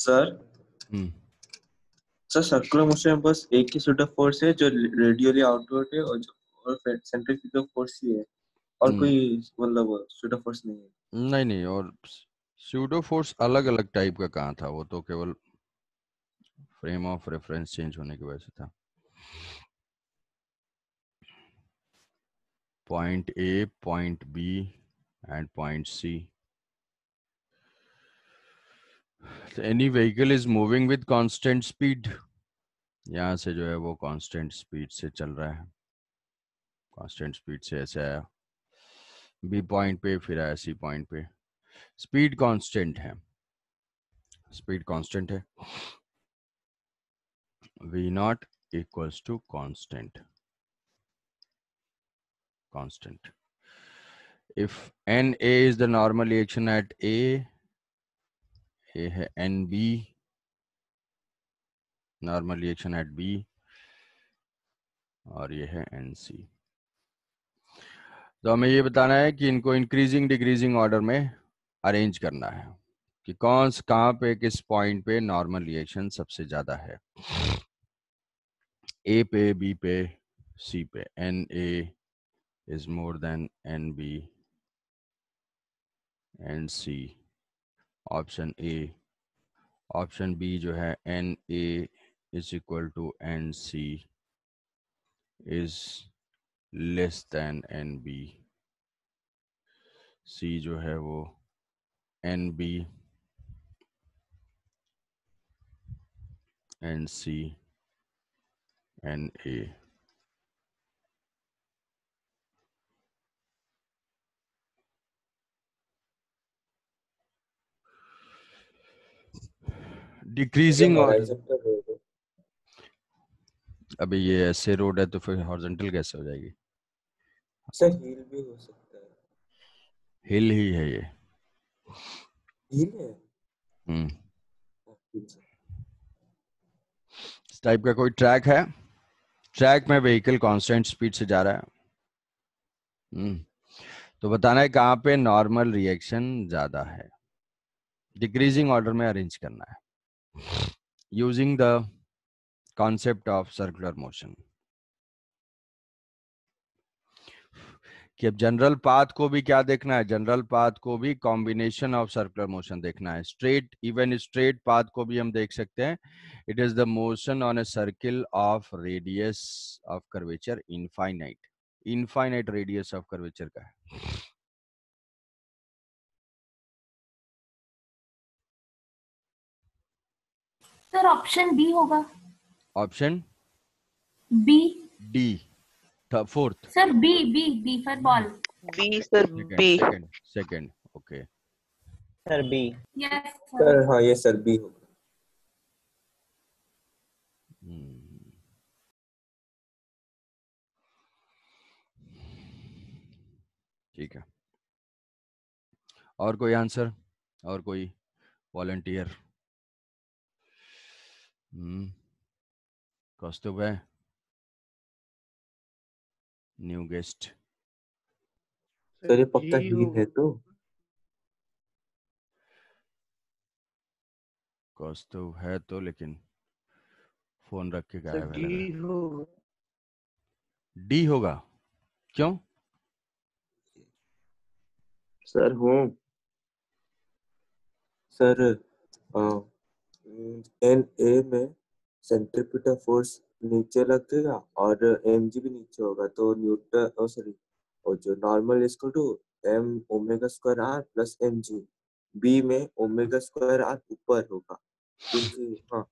Sir हम्म। Sir circular motion में बस एक ही सूट ऑफ फोर्स है जो रेडियली आउटवर्ड है और जो और सेंट्रीफ्यूगल फोर्स ही है और हम्म। कोई मतलब सूट ऑफ फोर्स नहीं है नहीं नहीं और स्यूडो फोर्स अलग अलग टाइप का कहाँ था वो तो केवल फ्रेम ऑफ रेफरेंस चेंज होने की वजह से था point A point B and point C any vehicle is moving with constant speed यहां से जो है वो कांस्टेंट स्पीड से चल रहा है कांस्टेंट स्पीड से ऐसे आया बी पॉइंट पे फिर आया सी पॉइंट पे स्पीड कांस्टेंट है स्पीड कांस्टेंट है V naught equals to constant constant if N A is the normal reaction at A ये है N B normal reaction at B और ये है एन सी तो हमें ये बताना है कि इनको इंक्रीजिंग डिक्रीजिंग ऑर्डर में अरेंज करना है कि कौन कहां पे किस पॉइंट पे नॉर्मल रिएक्शन सबसे ज्यादा है ए पे बी पे सी पे N A is more than N B and C option A option B जो है N A is equal to N C is less than N B C जो है वो N B N C N A decreasing और मतलब अभी ये ऐसे रोड है तो फिर हॉरिजॉन्टल कैसे हो जाएगी सर हिल भी हो सकता है हिल ही है ये हिल है हम्म टाइप अच्छा। का कोई ट्रैक है ट्रैक में व्हीकल कांस्टेंट स्पीड से जा रहा है हम्म तो बताना है कहाँ पे नॉर्मल रिएक्शन ज्यादा है डिक्रीजिंग ऑर्डर में अरेंज करना है using the concept of circular motion कि अब जनरल पाथ को भी क्या देखना है जनरल पाथ को भी कॉम्बिनेशन ऑफ सर्कुलर मोशन देखना है स्ट्रेट इवन स्ट्रेट पाथ को भी हम देख सकते हैं it is the motion on a circle of radius of curvature infinite infinite radius of curvature का है सर ऑप्शन बी होगा option B D fourth sir B B B for ball B sir B second okay sir B yes sir हाँ yes sir B होगा हम्म। ठीक है और कोई आंसर और कोई volunteer Mm. Castaway. New guest sir ये पक्का ग्रीन है तो कौस्तुभ है तो लेकिन फोन रख के गायब है डी होगा डी होगा क्यों सर हूँ सर आ, एन ए में सेंट्रीपिटल फोर्स नीचे लगेगा और एम जी भी नीचे होगा तो न्यूटन सॉरी oh, और जो नॉर्मल इसको two M omega square R plus M G B में ओमेगा स्क्वायर आर ऊपर होगा क्योंकि हाँ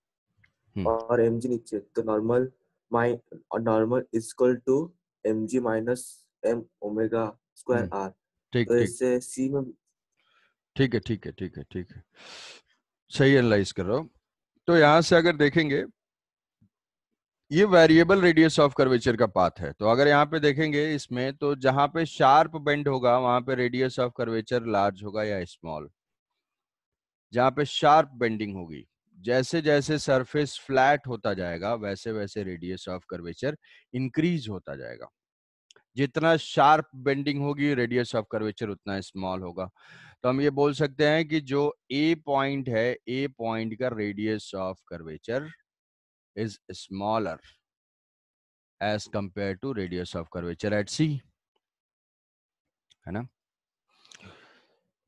hmm. और एम जी नीचे तो नॉर्मल माइ normal equal to M G minus M omega square R तो इससे सी में ठीक है ठीक है ठीक है ठीक है सही एनालाइज कर रहा हूं तो यहां से अगर देखेंगे ये वेरिएबल रेडियस ऑफ कर्वेचर का पाथ है तो अगर यहाँ पे देखेंगे इसमें तो जहां पे शार्प बेंड होगा वहां पे रेडियस ऑफ कर्वेचर लार्ज होगा या स्मॉल जहां पे शार्प बेंडिंग होगी जैसे जैसे सरफेस फ्लैट होता जाएगा वैसे वैसे रेडियस ऑफ कर्वेचर इंक्रीज होता जाएगा जितना शार्प बेंडिंग होगी रेडियस ऑफ कर्वेचर उतना स्मॉल होगा तो हम ये बोल सकते हैं कि जो ए पॉइंट है ए पॉइंट का radius of curvature is smaller as compare to radius of curvature at C है ना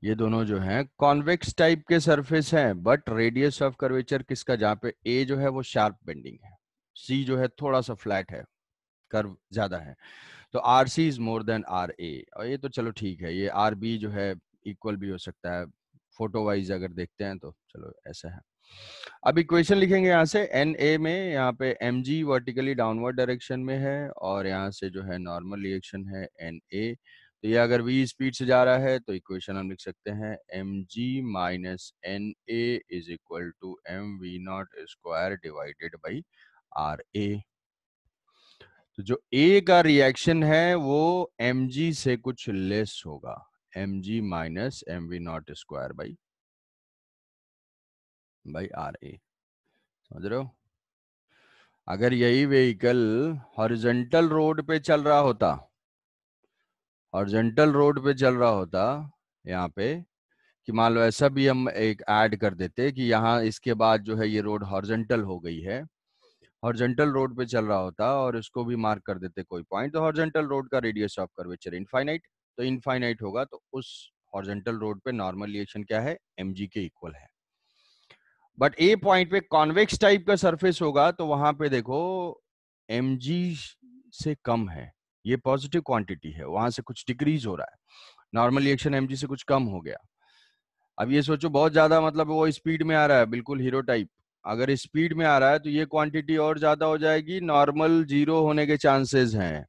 ये दोनों जो हैं कॉन्वेक्स टाइप के सरफेस हैं बट रेडियस ऑफ कर्वेचर किसका जहां पे ए जो है वो शार्प बेंडिंग है सी जो है थोड़ा सा फ्लैट है कर्व ज्यादा है तो R C is more than R A और ये तो चलो ठीक है ये आर बी जो है इक्वल भी हो सकता है फोटो वाइज अगर देखते हैं तो चलो ऐसा है अब इक्वेशन लिखेंगे यहाँ से एन ए में यहाँ पे M G vertically downward direction में है और यहाँ से जो है नॉर्मल रिएक्शन है एन ए तो ये अगर वी स्पीड से जा रहा है तो इक्वेशन हम लिख सकते हैं M G minus N A is equal to M V naught square divided by R A तो जो ए का रिएक्शन है वो एम जी से कुछ लेस होगा M G minus M V naught square by by R A समझ रहे हो अगर यही व्हीकल हॉरिजेंटल रोड पे चल रहा होता हॉरिजेंटल रोड पे चल रहा होता यहाँ पे कि मान लो ऐसा भी हम एक ऐड कर देते कि यहाँ इसके बाद जो है ये रोड हॉर्जेंटल हो गई है हॉर्जेंटल रोड पे चल रहा होता और इसको भी मार्क कर देते कोई पॉइंट तो हॉर्जेंटल रोड का रेडियस ऑफ कर्वेचर इनफाइनाइट तो इनफाइनाइट होगा तो उस हॉर्जेंटल रोड पे नॉर्मल रिएक्शन क्या है एम के इक्वल है बट ए पॉइंट पे कॉन्वेक्स टाइप का सरफेस होगा तो वहां पे देखो एम से कम है ये पॉजिटिव क्वांटिटी है वहां से कुछ डिक्रीज हो रहा है नॉर्मल रिएक्शन एम से कुछ कम हो गया अब ये सोचो बहुत ज्यादा मतलब वो स्पीड में आ रहा है बिल्कुल हीरो टाइप अगर स्पीड में आ रहा है तो ये क्वांटिटी और ज्यादा हो जाएगी नॉर्मल जीरो होने के चांसेस हैं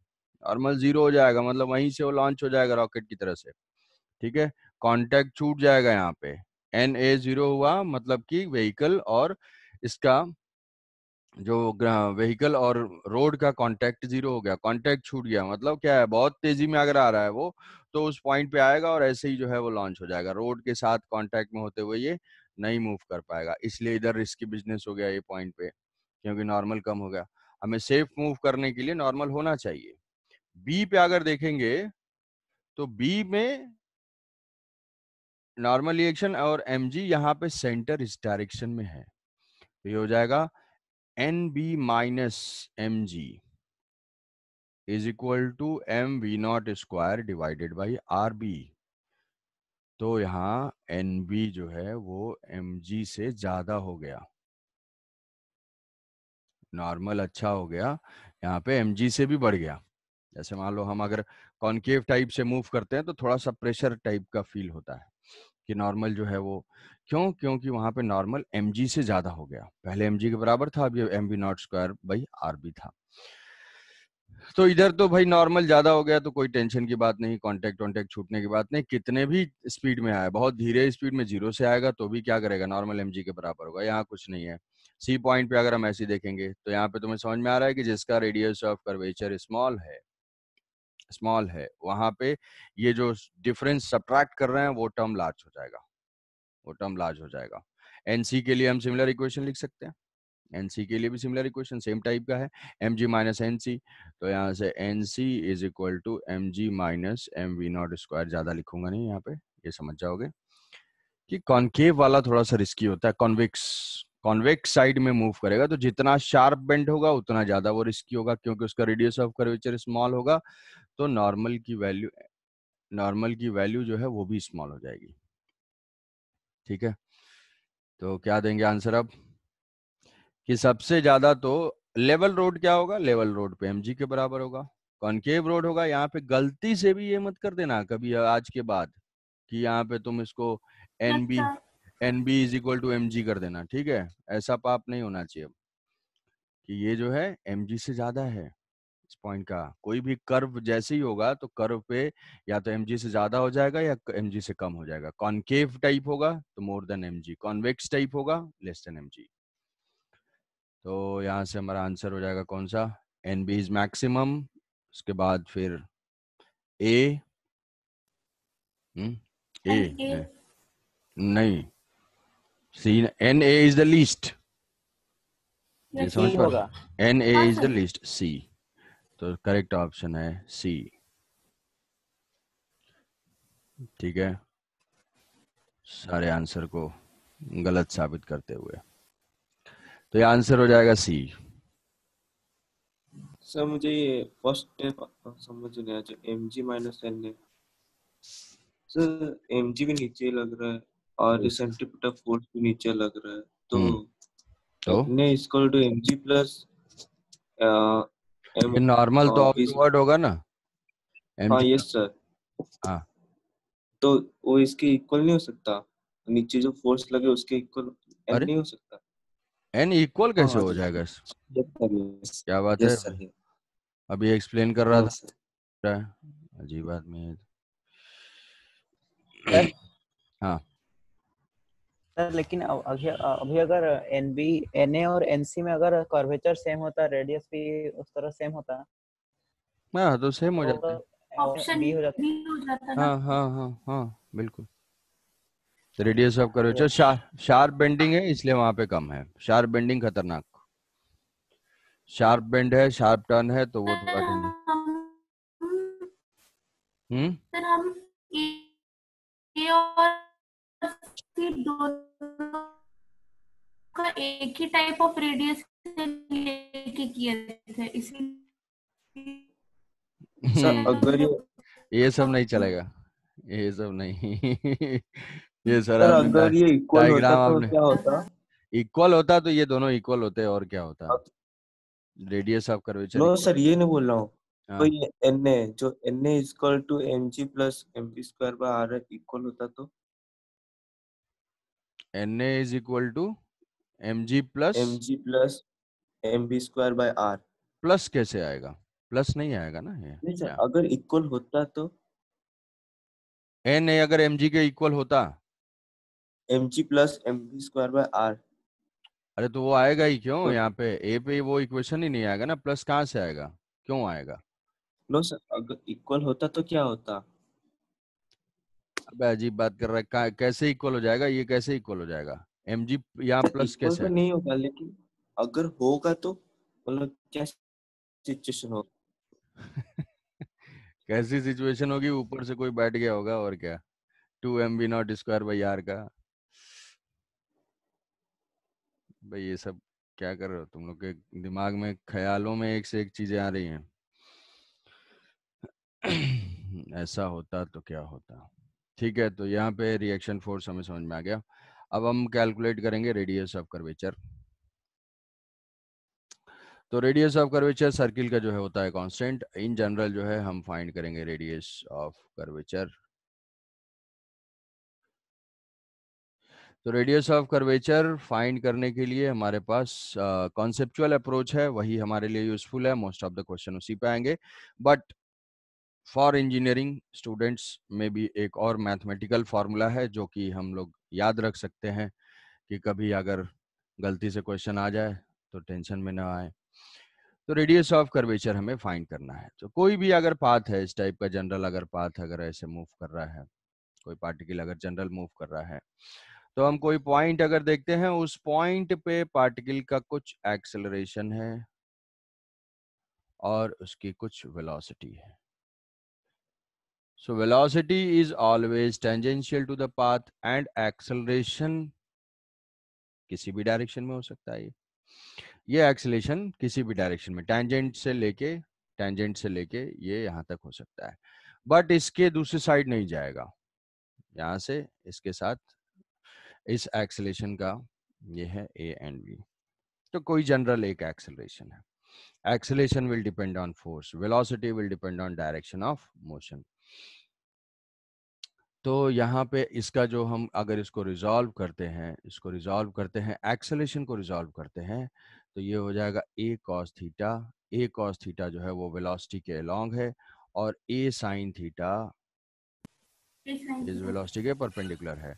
नॉर्मल मतलब जीरो हो जाएगा मतलब वहीं से वो लॉन्च हो जाएगा रॉकेट की तरह से ठीक है कॉन्टेक्ट छूट जाएगा यहाँ पे एन ए जीरो हुआ मतलब कि व्हीकल और इसका जो व्हीकल और रोड का कांटेक्ट जीरो हो गया कांटेक्ट छूट गया मतलब क्या है बहुत तेजी में अगर आ रहा है वो तो उस पॉइंट पे आएगा और ऐसे ही जो है वो लॉन्च हो जाएगा रोड के साथ कांटेक्ट में होते हुए ये नहीं मूव कर पाएगा इसलिए इधर रिस्की बिजनेस हो गया ये पॉइंट पे क्योंकि नॉर्मल कम हो गया हमें सेफ मूव करने के लिए नॉर्मल होना चाहिए बी पे अगर देखेंगे तो बी में नॉर्मल रिएक्शन और एम जी यहाँ पे सेंटर इस डायरेक्शन में है तो ये हो जाएगा N B minus M G is equal to M V naught square divided by R B तो यहाँ एन बी जो है वो एम जी से ज्यादा हो गया नॉर्मल अच्छा हो गया यहाँ पे एम जी से भी बढ़ गया जैसे मान लो हम अगर कॉन्केव टाइप से मूव करते हैं तो थोड़ा सा प्रेशर टाइप का फील होता है कि नॉर्मल जो है वो क्यों क्योंकि वहां पे नॉर्मल एम से ज़्यादा हो गया पहले एम के बराबर था अब M B naught square by R था तो इधर तो भाई नॉर्मल ज़्यादा हो गया तो कोई टेंशन की बात नहीं कांटेक्ट वॉन्टेक्ट छूटने की बात नहीं कितने भी स्पीड में आए बहुत धीरे स्पीड में जीरो से आएगा तो भी क्या करेगा नॉर्मल एम के बराबर होगा यहाँ कुछ नहीं है सी पॉइंट पे अगर हम ऐसे देखेंगे तो यहाँ पे तुम्हें समझ में आ रहा है कि जिसका रेडियस ऑफ कर्वेचर स्मॉल है स्मॉल है वहां पे ये जो डिफरेंस सब्ट्रैक्ट कर रहे हैं वो टर्म लार्ज हो जाएगा वो टर्म लार्ज हो जाएगा एनसी के लिए हम सिमिलर इक्वेशन लिख सकते हैं एनसी के लिए भी सिमिलर इक्वेशन सेम टाइप का है M G minus N C तो यहाँ से N C is equal to M G minus M V naught square ज़्यादा लिखूंगा नहीं यहाँ पे ये समझ जाओगे कि कॉन्केव वाला थोड़ा सा रिस्की होता है कॉन्वेक्स कॉन्वेक्स साइड में मूव करेगा तो जितना शार्प बेंड होगा उतना ज़्यादा वो रिस्की होगा क्योंकि उसका रेडियस ऑफ कर्वेचर स्मॉल होगा तो नॉर्मल की वैल्यू नॉर्मल की वैल्यू जो है वो भी स्मॉल हो जाएगी ठीक है तो क्या देंगे आंसर अब कि सबसे ज्यादा तो लेवल रोड क्या होगा लेवल रोड पे एम के बराबर होगा कॉन्केव रोड होगा यहाँ पे गलती से भी ये मत कर देना कभी आज के बाद कि यहाँ पे तुम इसको एन बी अच्छा। N B is equal to M कर देना ठीक है ऐसा पाप नहीं होना चाहिए कि ये जो है एम से ज्यादा है पॉइंट का कोई भी कर्व जैसे ही होगा तो कर्व पे या तो एम से ज्यादा हो जाएगा या एम से कम हो जाएगा कॉन्केव टाइप होगा तो more than M convex type होगा लेस देन एम तो यहाँ से हमारा आंसर हो जाएगा कौन सा एन बी इज मैक्सिमम उसके बाद फिर ए ए, हम्म, नहीं C N A is the least N A is the least C तो करेक्ट ऑप्शन है सी ठीक है सारे आंसर को गलत साबित करते हुए तो ये आंसर हो जाएगा सी सर मुझे ये फर्स्ट स्टेप हाँ, समझ नहीं आया जो एम जी माइनस एन है सर एम जी भी नीचे लग रहा है और सेंटीमीटर फोर्स भी नीचे लग रहा है तो हम्म। तो ने इसको two M G plus normal तो वर्ड हाँ, होगा ना हाँ यस सर हाँ तो वो इसके इक्वल नहीं हो सकता नीचे जो फोर्स लगे उसके इक्वल एन नहीं हो सकता एन इक्वल हाँ, कैसे हो जाएगा क्या बात है अभी एक्सप्लेन कर रहा हाँ, था अजीब आदमी है तो। हाँ सर लेकिन अभी अभी अगर एन बी एन ए और एन सी में अगर कर्वेचर सेम होता रेडियस भी उस तरह सेम होता हाँ तो सेम तो हो जाता ऑप्शन बी हो जाता हाँ हाँ हाँ हाँ बिल्कुल तो radius of curvature sharp bending है इसलिए वहां पे कम है शार्प बेंडिंग खतरनाक शार्प बेंड है शार्प टर्न है तो वो थोड़ा हम्म सर हम ए और कि दोनों का एक ही टाइप ऑफ रेडियस लेके किए थे इसलिए अगर ये सब नहीं चलेगा ये सब नहीं ये सर अगर ये इक्वल होता तो क्या होता इक्वल होता तो ये दोनों इक्वल होते और क्या होता radius of curvature no sir ये नहीं बोल रहा हूँ हाँ। तो ये एन ए जो N A is equal to M G plus M B square by R equal होता तो Na is equal to mg plus mg plus mb square by r plus कैसे आएगा प्लस नहीं आएगा ना ये नहीं सर अगर इक्वल होता तो एन ए अगर एम जी के इक्वल होता M G plus M B square by R अरे तो वो आएगा ही क्यों तो यहाँ पे ए पे वो इक्वेशन ही नहीं आएगा ना प्लस कहाँ से आएगा क्यों आएगा नो सर अगर इक्वल होता तो क्या होता अजीब बात कर रहा है कैसे इक्वल हो जाएगा ये कैसे इक्वल हो जाएगा एम जी यहाँ प्लस कैसे तो नहीं होगा लेकिन अगर होगा तो मतलब क्या सिचुएशन होगा कैसी सिचुएशन होगी ऊपर से कोई बैठ गया होगा और क्या two M B naught square by R का भाई ये सब क्या कर रहे हो तुम लोग के दिमाग में ख्यालों में एक से एक चीजें आ रही हैं ऐसा होता तो क्या होता ठीक है तो यहाँ पे रिएक्शन फोर्स हमें समझ में आ गया अब हम कैलकुलेट करेंगे रेडियस ऑफ कर्वेचर तो रेडियस ऑफ कर्वेचर सर्किल का जो है होता है कांस्टेंट इन जनरल जो है हम फाइंड करेंगे रेडियस ऑफ कर्वेचर तो रेडियस ऑफ कर्वेचर फाइंड करने के लिए हमारे पास कॉन्सेप्चुअल uh, अप्रोच है वही हमारे लिए यूजफुल है मोस्ट ऑफ द क्वेश्चन उसी पे आएंगे बट फॉर इंजीनियरिंग स्टूडेंट्स में भी एक और मैथमेटिकल फार्मूला है जो कि हम लोग याद रख सकते हैं कि कभी अगर गलती से क्वेश्चन आ जाए तो टेंशन में ना आए तो रेडियस ऑफ कर्वेचर हमें फाइंड करना है तो कोई भी अगर पाथ है इस टाइप का जनरल अगर पाथ अगर ऐसे मूव कर रहा है कोई पार्टिकल अगर जनरल मूव कर रहा है तो हम कोई पॉइंट अगर देखते हैं उस पॉइंट पे पार्टिकल का कुछ एक्सेलरेशन है और उसकी कुछ वेलोसिटी है So velocity is always tangential to the path and acceleration kisi bhi direction mein ho sakta hai ye acceleration kisi bhi direction mein tangent se leke tangent se leke ye yahan tak ho sakta hai but iske dusri side nahi jayega yahan se iske sath is acceleration ka ye hai a and B to koi general ek acceleration hai acceleration will depend on force velocity will depend on direction of motion तो यहाँ पे इसका जो हम अगर इसको resolve करते हैं इसको रिजॉल्व करते हैं एक्सलेशन को रिजॉल्व करते हैं तो ये हो जाएगा A cos theta A cos theta जो है वो वेलोसिटी के अलोंग है और ए साइन थीटा इस वेलोसिटी के परपेंडिकुलर है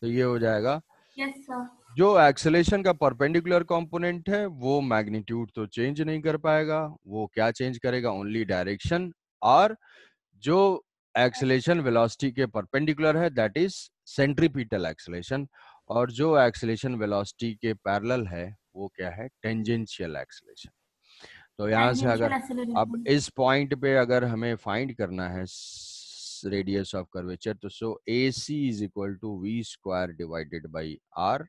तो ये हो जाएगा yes, जो एक्सलेशन का परपेंडिकुलर कंपोनेंट है वो मैग्नीट्यूड तो चेंज नहीं कर पाएगा वो क्या चेंज करेगा ओनली डायरेक्शन और जो एक्सलेशन वेलोसिटी के परपेंडिकुलर है दैट इज सेंट्रीपीटल एक्सलेशन और जो एक्सलेशन वेलोसिटी के पैरेलल है वो क्या है टेंजेंशियल एक्सलेशन तो यहाँ से अगर अब इस पॉइंट पे अगर हमें फाइंड करना है रेडियस ऑफ कर्वेचर तो so A C is equal to V square divided by R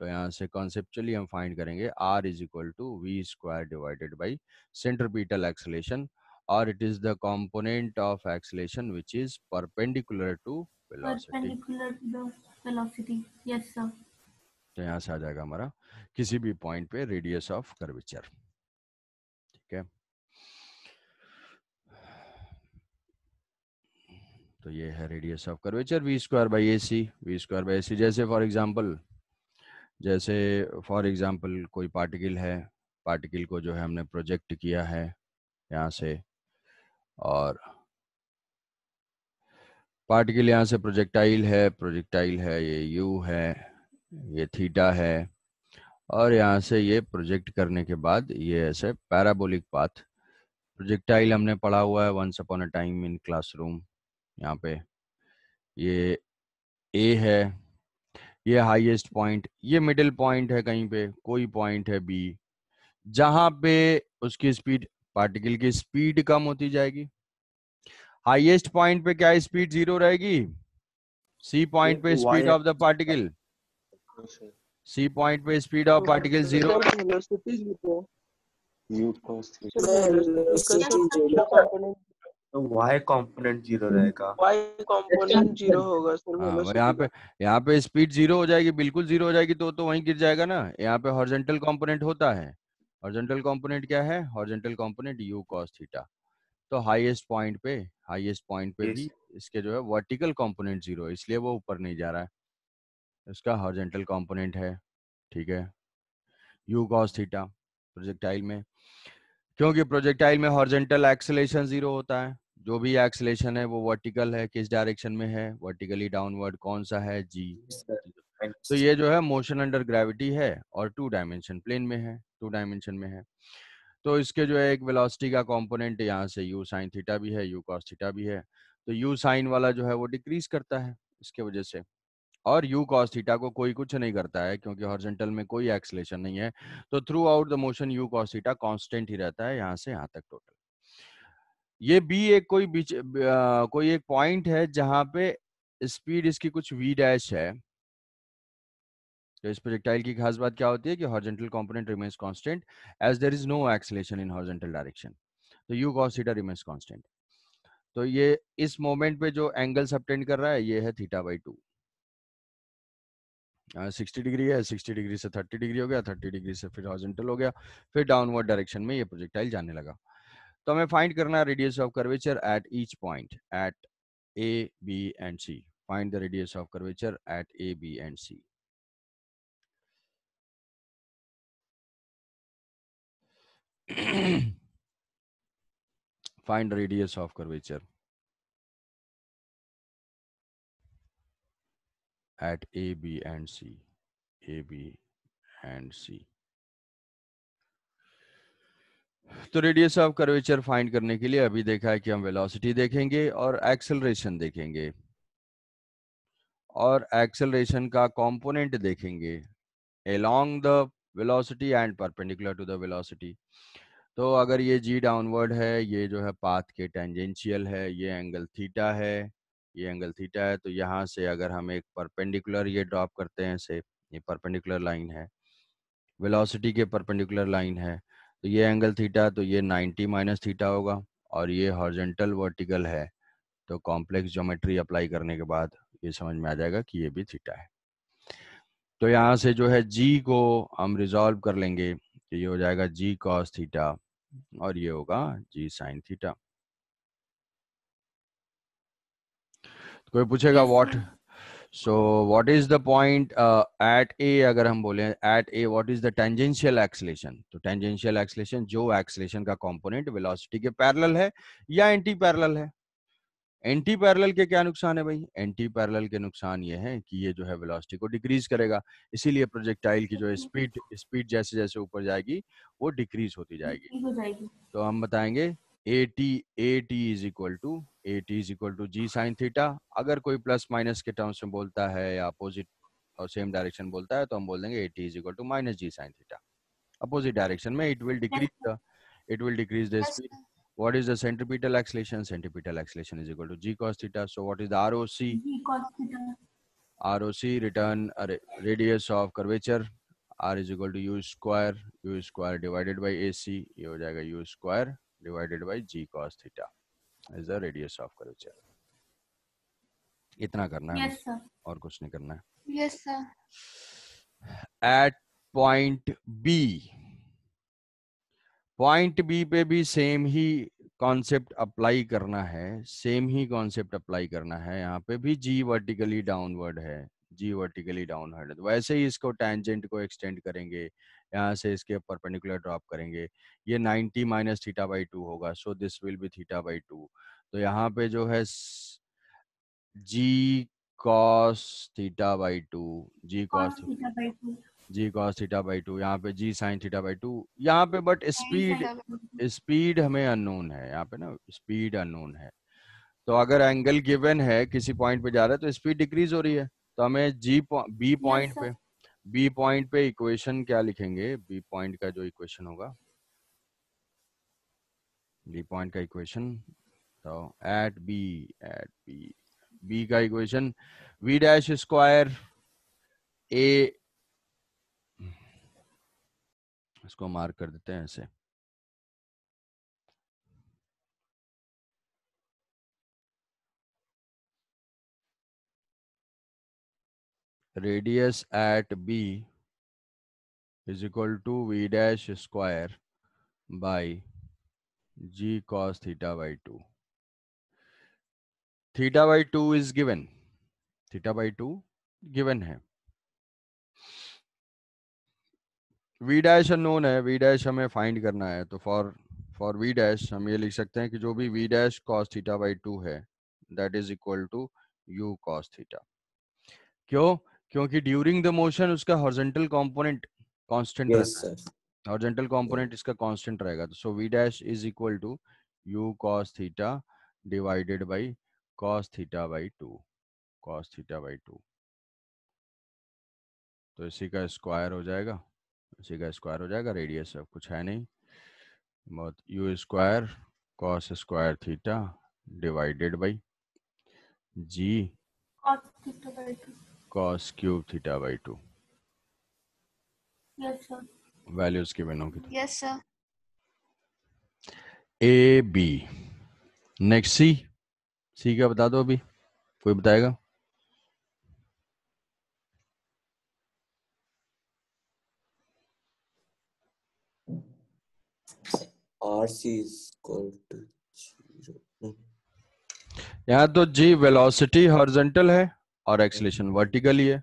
तो यहाँ से कॉन्सेप्चुअली हम फाइंड करेंगे R is equal to V square divided by centripetal acceleration or it is the component of acceleration which is perpendicular to velocity. velocity. Yes, sir. तो यहाँ से आ जाएगा हमारा किसी भी पॉइंट पे रेडियस ऑफ कर्वेचर ठीक है तो ये है radius of curvature V square by A C V square by A C जैसे फॉर एग्जांपल जैसे फॉर एग्जांपल कोई पार्टिकल है पार्टिकल को जो है हमने प्रोजेक्ट किया है यहाँ से और पार्टिकल यहाँ से प्रोजेक्टाइल है प्रोजेक्टाइल है ये यू है ये थीटा है और यहाँ से ये प्रोजेक्ट करने के बाद ये ऐसे पैराबोलिक पाथ प्रोजेक्टाइल हमने पढ़ा हुआ है once upon a time in classroom यहाँ पे ये ए है ये हाईएस्ट पॉइंट ये मिडिल पॉइंट है कहीं पे कोई पॉइंट है बी जहाँ पे उसकी स्पीड पार्टिकल की स्पीड कम होती जाएगी हाईएस्ट पॉइंट पे क्या स्पीड जीरो रहेगी सी पॉइंट पे स्पीड ऑफ द पार्टिकल अच्छा। सी पॉइंट पे स्पीड ऑफ पार्टिकल तो जीरो वाई कंपोनेंट जीरो तो hmm. रहेगा कंपोनेंट जीरो होगा सर हाँ, यहाँ पे यहाँ पे स्पीड जीरो हो जाएगी बिल्कुल जीरो हो जाएगी तो तो वहीं गिर जाएगा ना यहाँ पे हॉरिजॉन्टल कंपोनेंट होता है हॉर्जेंटल कंपोनेंट क्या है horizontal component u cos theta तो हाईएस्ट पॉइंट पे हाईएस्ट पॉइंट पे yes. भी इसके जो है वर्टिकल कंपोनेंट जीरो इसलिए वो ऊपर नहीं जा रहा है इसका हॉर्जेंटल कंपोनेंट है ठीक है यू कॉस थीटा प्रोजेक्टाइल में क्योंकि प्रोजेक्टाइल में हॉर्जेंटल एक्सलेशन जीरो होता है जो भी एक्सलेशन है वो वर्टिकल है किस डायरेक्शन में है वर्टिकली डाउनवर्ड कौन सा है जी तो ये जो है मोशन अंडर ग्रेविटी है और टू डायमेंशन प्लेन में है टू डायमेंशन में है तो इसके जो है एक वेलोसिटी का कंपोनेंट यहाँ से यू साइन थीटा भी है यू कॉस थीटा भी है तो यू साइन वाला जो है वो डिक्रीज करता है इसके वजह से और यू कॉस थीटा को कोई कुछ नहीं करता है क्योंकि हॉर्जेंटल में कोई एक्सलेशन नहीं है तो throughout the motion u cos theta constant ही रहता है यहाँ से यहाँ तक टोटल ये बी एक कोई बीच कोई एक पॉइंट है जहाँ पे स्पीड इसकी कुछ वी डैश है तो इस प्रोजेक्टाइल की खास बात क्या होती है कि horizontal component remains constant as there is no acceleration in horizontal direction तो u cos theta remains constant तो ये इस मोमेंट पे जो एंगल सबटेंड कर रहा है ये है theta by two sixty degree है सिक्सटी डिग्री से थर्टी डिग्री हो गया थर्टी डिग्री से फिर हॉर्जेंटल हो गया फिर डाउनवर्ड डायरेक्शन में ये प्रोजेक्टाइल जाने लगा तो हमें फाइंड करना है radius of curvature at each point at A B and C find the radius of curvature at A B and C find radius of curvature at a b and c a b and c तो radius of curvature find करने के लिए अभी देखा है कि हम velocity देखेंगे और एक्सेलरेशन देखेंगे और एक्सेलरेशन का कंपोनेंट देखेंगे along the velocity and perpendicular to the velocity तो अगर ये जी डाउनवर्ड है ये जो है पाथ के टेंजेंशियल है ये एंगल थीटा है ये एंगल थीटा है तो यहाँ से अगर हम एक परपेंडिकुलर ये ड्रॉप करते हैं से ये परपेंडिकुलर लाइन है वेलोसिटी के परपेंडिकुलर लाइन है तो ये एंगल थीटा तो ये 90 माइनस थीटा होगा और ये हॉर्जेंटल वर्टिकल है तो कॉम्प्लेक्स ज्योमेट्री अप्लाई करने के बाद ये समझ में आ जाएगा कि ये भी थीटा है तो यहाँ से जो है जी को हम रिजॉल्व कर लेंगे ये हो जाएगा जी कॉस थीटा और ये होगा जी साइन थीटा तो कोई पूछेगा what so what is the point at A अगर हम बोले at A what is the tangential acceleration तो टेंजेंशियल एक्सलेशन जो एक्सलेशन का कंपोनेंट वेलोसिटी के पैरेलल है या एंटी पैरेलल है एंटी पैरेलल के क्या नुकसान है भाई एंटी पैरेलल के नुकसान ये है कि ये जो है वेलोसिटी को डिक्रीज करेगा इसीलिए प्रोजेक्टाइल की जो है स्पीड स्पीड जैसे जैसे ऊपर जाएगी वो डिक्रीज होती जाएगी तो हम बताएंगे A T A T is equal to A T is equal to G sine theta अगर कोई प्लस माइनस के टर्म्स में बोलता है या अपोजिट और सेम डायरेक्शन बोलता है तो हम बोल देंगे A T is equal to minus G sine theta opposite direction में it will decrease it will decrease the speed what is the centripetal acceleration? Centripetal acceleration is equal to g cos theta. So what is the ROC? G cos theta. ROC return radius of curvature. R is equal to U square. U square divided by AC. ये हो जाएगा U square divided by g cos theta is the radius of curvature. इतना करना है yes, sir. और कुछ नहीं करना है. Yes sir. At point B. Point B पे भी सेम ही कॉन्सेप्ट अप्लाई करना है सेम ही कॉन्सेप्ट अप्लाई करना है यहाँ पे भी जी वर्टिकली डाउनवर्ड है जी वर्टिकली डाउनवर्ड है तो वैसे ही इसको टेंजेंट को एक्सटेंड करेंगे यहाँ से इसके परपेंडिकुलर ड्रॉप करेंगे ये 90 माइनस थीटा बाई टू होगा so this will be theta by two तो यहाँ पे जो है G cos theta by two G cos theta by two G cos theta by two यहाँ पे G sine theta by two यहाँ पे बट स्पीड स्पीड हमें अनोन है यहाँ पे ना स्पीड अनोन है तो अगर एंगल गिवन है किसी पॉइंट पे जा रहा है तो स्पीड डिक्रीज हो रही है तो हमें जी बी पॉइंट पे बी पॉइंट पे इक्वेशन क्या लिखेंगे बी पॉइंट का जो इक्वेशन होगा बी पॉइंट का इक्वेशन तो at B at B B का equation V dash square A इसको मार्क कर देते हैं ऐसे radius at B is equal to V dash square by G cos theta by two theta by two is given theta by two given है V dash unknown है V dash हमें find करना है तो फॉर फॉर वी डैश हम ये लिख सकते हैं कि जो भी V dash cos theta by two है that is equal to u cos theta क्यों क्योंकि ड्यूरिंग द मोशन उसका horizontal component constant horizontal component इसका कॉन्स्टेंट रहेगा so V dash is equal to u cos theta divided by cos theta by two cos theta by two तो इसी का square हो जाएगा इसी का स्क्वायर हो जाएगा रेडियस अब कुछ है नहीं बहुत u square cos square theta divided by G cos cube theta by two values given होगी की ए बी नेक्स्ट सी सी का बता दो अभी कोई बताएगा RC is equal to zero. Hmm. यहाँ तो जी वेलोसिटी हॉरिजॉन्टल है और एक्सलेशन hmm. वर्टिकली है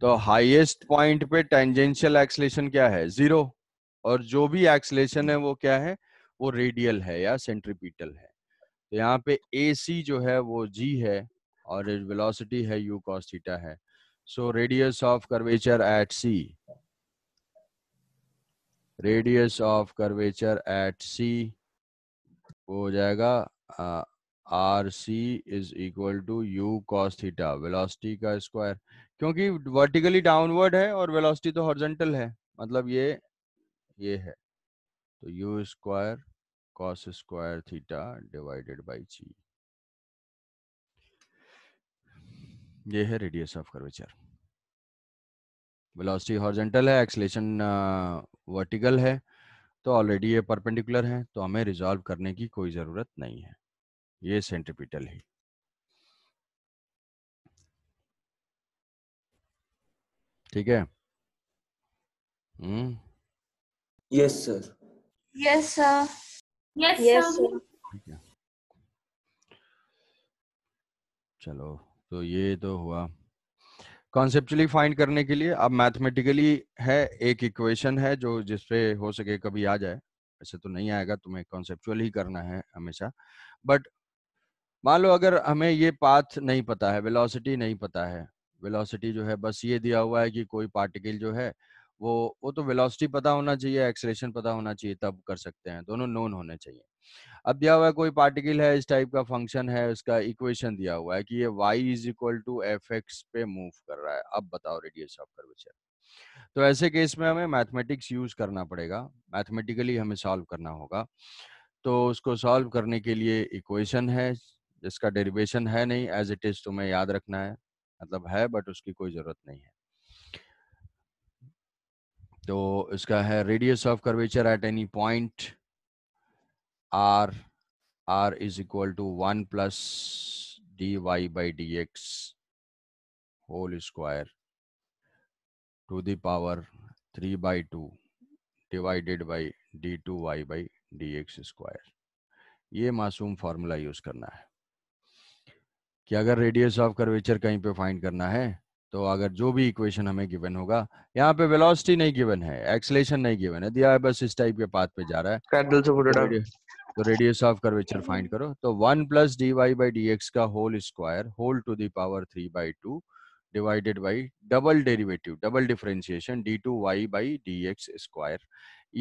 तो हाईएस्ट पॉइंट पे टेंजेंशियल एक्सलेशन क्या है जीरो और जो भी एक्सलेशन है वो क्या है वो रेडियल है या सेंट्रीपिटल है तो यहाँ पे ए सी जो है वो जी है और वेलोसिटी है यू कॉस थीटा है so radius of curvature at C radius of curvature at C वो हो जाएगा R C is equal to u cos theta velocity का स्क्वायर क्योंकि वर्टिकली डाउनवर्ड है और वेलोसिटी तो हॉर्जेंटल है मतलब ये ये है तो u square cos square theta divided by G ये है radius of curvature velocity horizontal है एक्सलेशन वर्टिकल है तो ऑलरेडी ये परपेंडिकुलर है तो हमें रिजॉल्व करने की कोई ज़रूरत नहीं है ये सेंट्रिपिटल ही ठीक है hmm yes sir yes sir yes sir ठीक है चलो तो ये तो हुआ कॉन्सेप्चुअली फाइंड करने के लिए अब मैथमेटिकली है एक इक्वेशन है जो जिसपे हो सके कभी आ जाए ऐसे तो नहीं आएगा तुम्हें कॉन्सेप्चुअल ही करना है हमेशा बट मान लो अगर हमें ये पाथ नहीं पता है वेलोसिटी नहीं पता है वेलोसिटी जो है बस ये दिया हुआ है कि कोई पार्टिकल जो है वो वो तो वेलोसिटी पता होना चाहिए एक्सलेशन पता होना चाहिए तब कर सकते हैं दोनों नोन होने चाहिए अब दिया हुआ है कोई पार्टिकल है इस टाइप का फंक्शन है उसका इक्वेशन दिया हुआ है कि ये y is equal to F X पे मूव कर रहा है अब बताओ रेडियस ऑफ कर्वेचर तो ऐसे केस में हमें मैथमेटिक्स यूज करना पड़ेगा मैथमेटिकली हमें सॉल्व करना होगा तो उसको सॉल्व करने के लिए इक्वेशन है जिसका डेरिवेशन है नहीं एज इट इज तुम्हें याद रखना है मतलब है बट उसकी कोई जरूरत नहीं है तो इसका है radius of curvature at any point r r is equal to 1 plus dy by dx whole square to the power 3 by 2 divided by d2y by dx square ये मासूम फार्मूला यूज करना है कि अगर रेडियस ऑफ कर्वेचर कहीं पे find करना है तो अगर जो भी इक्वेशन हमें गिवन होगा यहाँ पे वेलोसिटी नहीं गिवन है एक्सलेशन नहीं गिवन है दिया है बस इस टाइप के पाथ पे जा रहा है तो रेडियस ऑफ कर्वेचर फाइंड करो तो one plus D Y by D X का whole square whole to the power three by two divided by double derivative double differentiation D two Y by D X square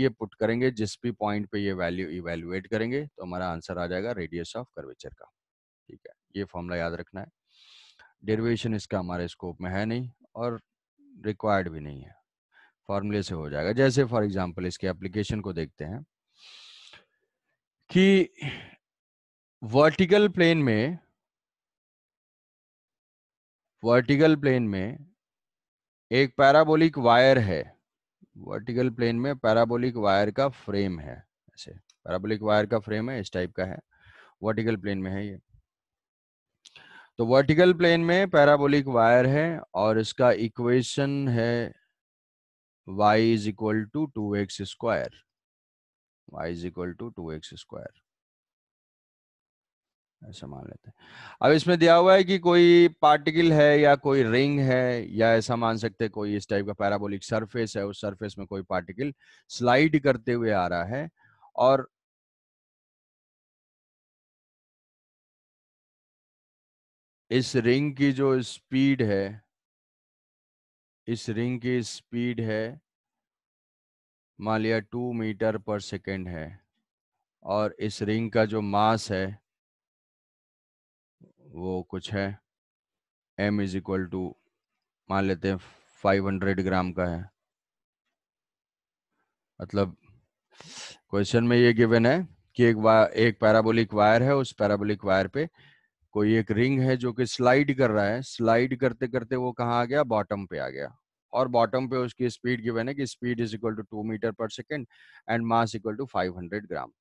ये put करेंगे जिस भी point पे ये value evaluate करेंगे तो हमारा आंसर आ जाएगा रेडियस ऑफ कर्वेचर का ठीक है ये फॉर्मूला याद रखना है डेरिवेशन इसका हमारे स्कोप में है नहीं और रिक्वायर्ड भी नहीं है फॉर्मूले से हो जाएगा जैसे फॉर एग्जाम्पल इसके एप्लीकेशन को देखते हैं कि वर्टिकल प्लेन में वर्टिकल प्लेन में एक पैराबोलिक वायर है वर्टिकल प्लेन में पैराबोलिक वायर का फ्रेम है ऐसे पैराबोलिक वायर का फ्रेम है इस टाइप का है वर्टिकल प्लेन में है ये तो वर्टिकल प्लेन में पैराबोलिक वायर है और इसका इक्वेशन है y is equal to two X square y is equal to two X square ऐसा मान लेते हैं अब इसमें दिया हुआ है कि कोई पार्टिकल है या कोई रिंग है या ऐसा मान सकते हैं कोई इस टाइप का पैराबोलिक सरफेस है उस सरफेस में कोई पार्टिकल स्लाइड करते हुए आ रहा है और इस रिंग की जो स्पीड है इस रिंग की स्पीड है मान लिया टू मीटर पर सेकेंड है और इस रिंग का जो मास है वो कुछ है एम इज इक्वल टू मान लेते हैं फाइव हंड्रेड ग्राम का है मतलब क्वेश्चन में ये गिवन है कि एक वा, एक पैराबोलिक वायर है उस पैराबोलिक वायर पे कोई एक रिंग है जो कि स्लाइड कर रहा है स्लाइड करते करते वो कहाँ आ गया बॉटम पे आ गया और बॉटम पे उसकी स्पीड गिवन है कि speed is equal to two meter per second and mass equal to hundred gram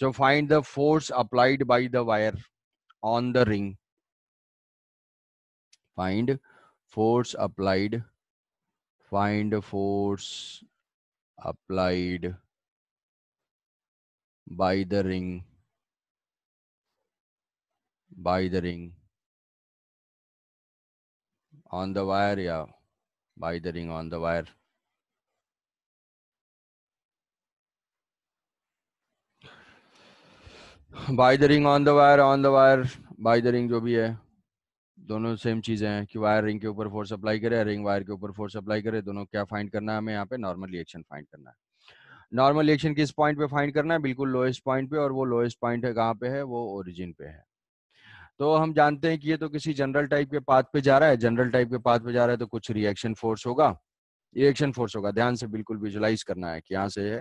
so find the force applied by the wire on the ring find force applied find force applied by the ring by the ring on the wire या by the ring on the wire. By the ring on the wire on the wire by the ring जो भी है दोनों same चीज है कि wire ring के ऊपर फोर्स अप्लाई करे रिंग वायर के ऊपर फोर्स अप्लाई करे दोनों क्या फाइंड करना है हमें यहाँ पे नॉर्मल रिएक्शन फाइंड करना है नॉर्मल रिएक्शन किस पॉइंट पे फाइंड करना है बिल्कुल लोएस्ट पॉइंट पे और वो लोएस्ट पॉइंट है कहाँ पे है वो ओरिजिन पे है तो हम जानते हैं कि ये तो किसी जनरल टाइप के पाथ पे जा रहा है जनरल टाइप के पाथ पे जा रहा है तो कुछ रिएक्शन फोर्स होगा रिएक्शन फोर्स होगा ध्यान से बिल्कुल विजुलाइज करना है कि यहाँ से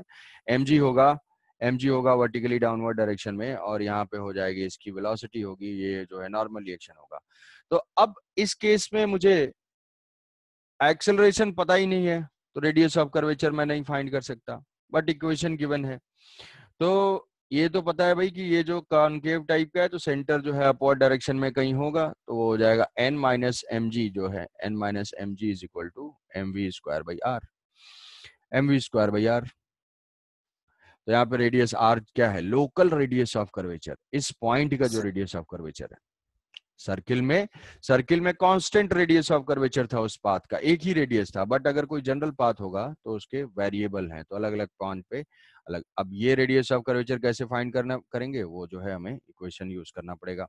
एम जी होगा एम जी होगा वर्टिकली डाउनवर्ड डायरेक्शन में और यहाँ पे हो जाएगी इसकी वेलोसिटी होगी ये जो है नॉर्मल रिएक्शन होगा तो अब इस केस में मुझे एक्सेलरेशन पता ही नहीं है तो रेडियस ऑफ कर्वेचर मैं नहीं फाइंड कर सकता बट इक्वेशन गिवन है तो ये तो पता है भाई कि ये जो कॉन्केव टाइप का है तो सेंटर जो है अपवर्ड डायरेक्शन में कहीं होगा तो वो हो जाएगा एन माइनस एम जी जो है N minus M G is equal to M V square by R M V square by R तो यहाँ पे रेडियस आर क्या है लोकल रेडियस ऑफ कर्वेचर इस पॉइंट का जो रेडियस ऑफ कर्वेचर है सर्किल में सर्किल में कांस्टेंट रेडियस ऑफ कर्वेचर था उस पाथ का एक ही रेडियस था बट अगर कोई जनरल पाथ होगा तो उसके वेरिएबल हैं तो अलग अलग पॉइंट पे अलग अब ये रेडियस ऑफ कर्वेचर कैसे फाइंड करना करेंगे वो जो है हमें इक्वेशन यूज करना पड़ेगा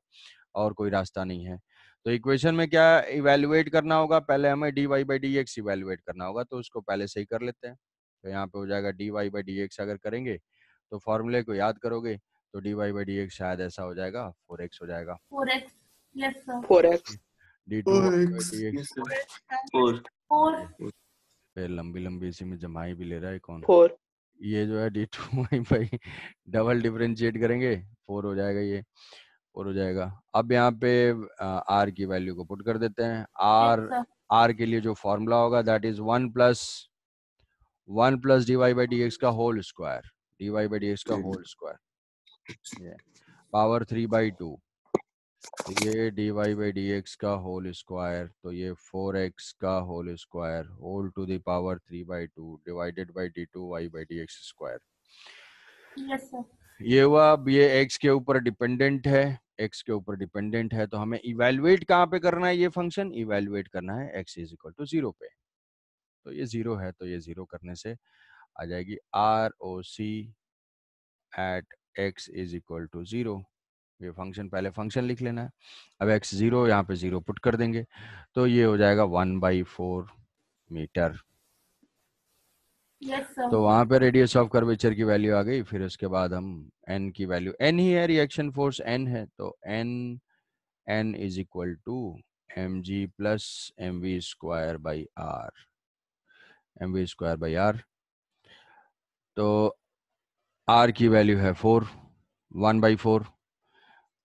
और कोई रास्ता नहीं है तो इक्वेशन में क्या इवेल्युएट करना होगा पहले हमें D Y by D X evaluate करना होगा तो उसको पहले सही कर लेते हैं तो यहाँ पे हो जाएगा D Y by D X अगर करेंगे तो फॉर्मूले को याद करोगे तो D Y by D X शायद ऐसा हो जाएगा फोर एक्स हो जाएगा फोर एक्स Yes, लंबी लंबी इसी में जमाई भी ले रहा है कौन फोर ये जो है D two Y by double differentiate करेंगे फोर हो जाएगा ये फोर हो जाएगा अब यहाँ पे आर की वैल्यू को पुट कर देते हैं आर आर के लिए जो फॉर्मूला होगा that is one plus one plus D Y by D X का whole square D Y by D X का whole square power three by two ये D Y by D X का whole square तो ये four X का whole square whole to the power three by two divided by D two Y by D X square ये हुआ अब ये x के ऊपर डिपेंडेंट है एक्स के ऊपर डिपेंडेंट है तो हमें इवेल्युएट कहाँ पे करना है ये फंक्शन इवेल्युएट करना है X is equal to zero पे तो ये जीरो है तो ये जीरो करने से आ जाएगी R O C at X is equal to zero ये फंक्शन पहले फंक्शन लिख लेना है अब एक्स जीरो यहाँ पे जीरो पुट कर देंगे तो ये हो जाएगा one by four meter yes, तो वहां पे रेडियस ऑफ कर्वेचर की वैल्यू आ गई फिर उसके बाद हम एन की वैल्यू एन ही है रिएक्शन फोर्स एन है तो N N is equal to M G plus M V square by R M V square by R तो आर की वैल्यू है फोर वन बाई फोर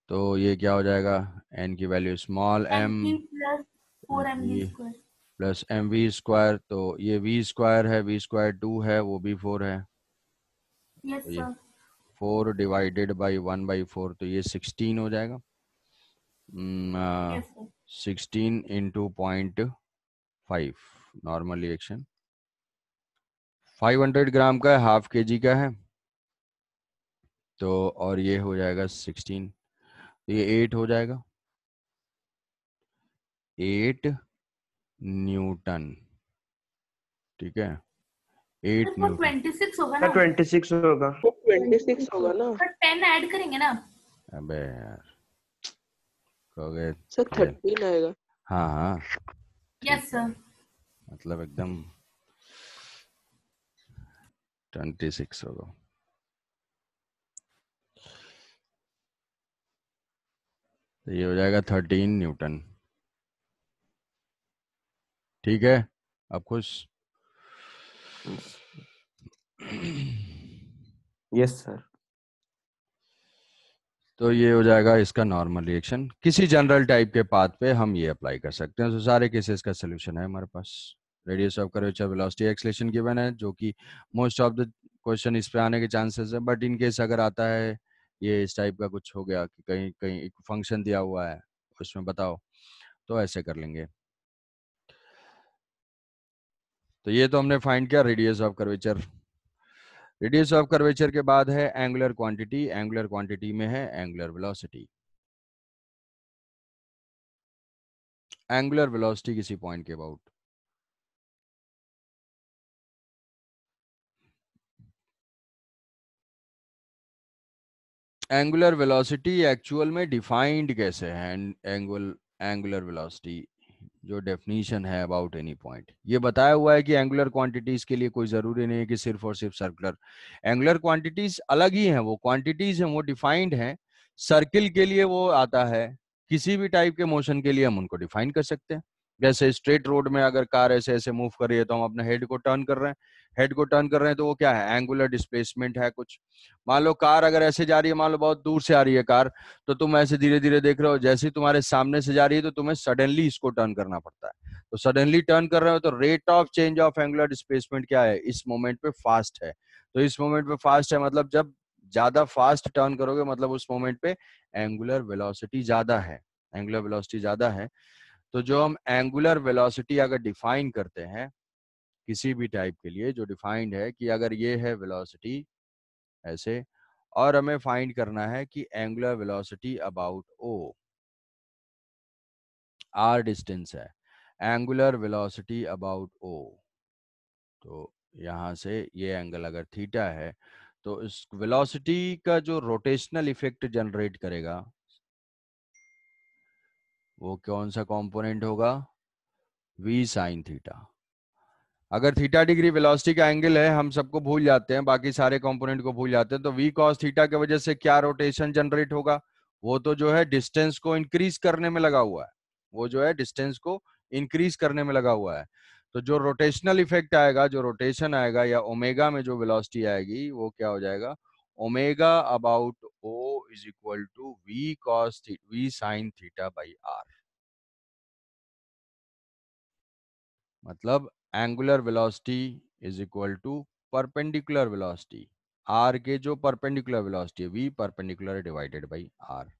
तो ये क्या हो जाएगा एन की value small M plus M V square तो ये वी स्क्वायर है वी स्क्वायर टू है वो भी फोर है yes, four divided by one by four तो ये सिक्सटीन तो हो जाएगा sixteen into point five normal reaction five hundred gram का है हाफ के जी का है तो और ये हो जाएगा सिक्सटीन तो ये एट हो जाएगा एट न्यूटन ठीक है एट ट्वेंटी सिक्स होगा ना ट्वेंटी हाँ, सिक्स होगा ट्वेंटी तो सिक्स होगा ना टेन ऐड करेंगे ना अबे यार थर्टीन आएगा हाँ हाँ यस सर मतलब एकदम ट्वेंटी सिक्स होगा तो ये हो जाएगा थर्टीन न्यूटन ठीक है अब खुश यस सर तो ये हो जाएगा इसका नॉर्मल रिएक्शन किसी जनरल टाइप के पाथ पे हम ये अप्लाई कर सकते हैं तो सारे केसेस का सोल्यूशन है हमारे पास radius of curvature velocity acceleration given है जो कि मोस्ट ऑफ द क्वेश्चन इस पे आने के चांसेस है बट इन केस अगर आता है ये इस टाइप का कुछ हो गया कि कहीं कहीं एक फंक्शन दिया हुआ है उसमें बताओ तो ऐसे कर लेंगे तो ये तो हमने फाइंड किया radius of curvature radius of curvature के बाद है एंगुलर क्वांटिटी एंगुलर क्वांटिटी में है एंगुलर वेलोसिटी एंगुलर वेलोसिटी किसी पॉइंट के अबाउट एंगुलर वेलोसिटी एक्चुअल में डिफाइंड कैसे है एंगुल एंगुलर वेलोसिटी जो डेफिनेशन है अबाउट एनी पॉइंट ये बताया हुआ है कि एंगुलर क्वांटिटीज के लिए कोई जरूरी नहीं है कि सिर्फ और सिर्फ सर्कुलर एंगुलर क्वांटिटीज अलग ही हैं वो क्वांटिटीज हैं वो डिफाइंड हैं सर्किल के लिए वो आता है किसी भी टाइप के मोशन के लिए हम उनको डिफाइन कर सकते हैं जैसे स्ट्रेट रोड में अगर कार ऐसे ऐसे मूव कर रही है तो हम अपने हेड को टर्न कर रहे हैं हेड को टर्न कर रहे हैं तो वो क्या है एंगुलर डिस्प्लेसमेंट है कुछ मान लो कार अगर ऐसे जा रही है मान लो बहुत दूर से आ रही है कार तो तुम ऐसे धीरे धीरे देख रहे हो जैसे ही तुम्हारे सामने से जा रही है तो तुम्हें सडनली इसको टर्न करना पड़ता है तो सडनली टर्न कर रहे हो तो rate of change of angular displacement क्या है इस मोमेंट पे फास्ट है तो इस मोमेंट पे फास्ट है मतलब जब ज्यादा फास्ट टर्न करोगे मतलब उस मोमेंट पे एंगुलर वेलोसिटी ज्यादा है एंगुलर वेलोसिटी ज्यादा है तो जो हम एंगुलर वेलोसिटी अगर डिफाइन करते हैं किसी भी टाइप के लिए जो डिफाइंड है कि अगर ये है वेलोसिटी ऐसे और हमें फाइंड करना है कि angular velocity about O R distance है एंगुलर वेलोसिटी अबाउट ओ तो यहां से ये एंगल अगर थीटा है तो इस वेलोसिटी का जो रोटेशनल इफेक्ट जनरेट करेगा वो कौन सा कंपोनेंट होगा v साइन थीटा अगर थीटा डिग्री वेलोसिटी का एंगल है हम सबको भूल जाते हैं बाकी सारे कंपोनेंट को भूल जाते हैं तो v cos थीटा की वजह से क्या रोटेशन जनरेट होगा वो तो जो है डिस्टेंस को इंक्रीज करने में लगा हुआ है वो जो है डिस्टेंस को इंक्रीज करने में लगा हुआ है तो जो रोटेशनल इफेक्ट आएगा जो रोटेशन आएगा या ओमेगा में जो वेलोसिटी आएगी वो क्या हो जाएगा omega about O is equal to V cos theta, V sin theta by R. मतलब angular velocity is equal to perpendicular velocity R के जो परपेंडिकुलर वेलोसिटी है V perpendicular divided by R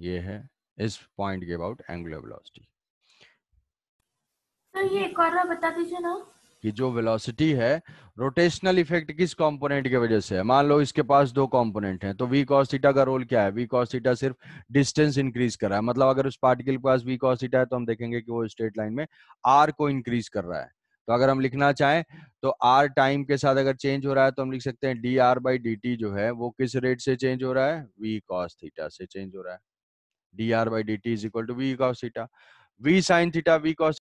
ये है इस पॉइंट के अबाउट एंगुलर वेलोसिटी तो ये एक और बता दीजिए ना कि जो वेलोसिटी है रोटेशनल इफेक्ट किस कंपोनेंट के वजह से है मान लो इसके पास दो कंपोनेंट हैं तो वी कॉस थीटा का रोल क्या है वी कॉस थीटा सिर्फ डिस्टेंस इंक्रीज कर रहा है मतलब अगर उस पार्टिकल के पास वी कॉस थीटा है तो हम देखेंगे कि वो स्ट्रेट लाइन में आर को इंक्रीज कर रहा है तो अगर हम लिखना चाहें तो आर टाइम के साथ अगर चेंज हो रहा है तो हम लिख सकते हैं D R by D T जो है वो किस रेट से चेंज हो रहा है वी कॉस थीटा से चेंज हो रहा है D R by D T is equal to V cos theta V sine theta V cos